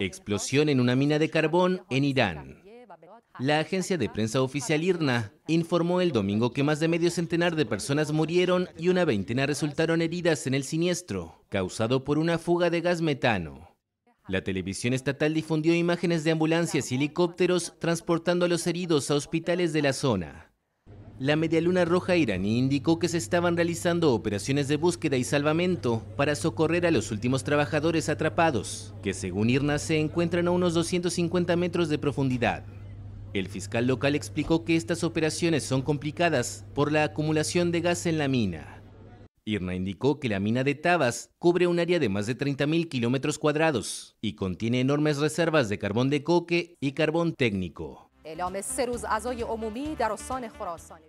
Explosión en una mina de carbón en Irán. La agencia de prensa oficial IRNA informó el domingo que más de medio centenar de personas murieron y una veintena resultaron heridas en el siniestro, causado por una fuga de gas metano. La televisión estatal difundió imágenes de ambulancias y helicópteros transportando a los heridos a hospitales de la zona la Medialuna Roja iraní indicó que se estaban realizando operaciones de búsqueda y salvamento para socorrer a los últimos trabajadores atrapados, que según IRNA se encuentran a unos 250 metros de profundidad. El fiscal local explicó que estas operaciones son complicadas por la acumulación de gas en la mina. IRNA indicó que la mina de Tabas cubre un área de más de 30.000 kilómetros cuadrados y contiene enormes reservas de carbón de coque y carbón técnico. اعلام سه روز عزای عمومی در استان خراسان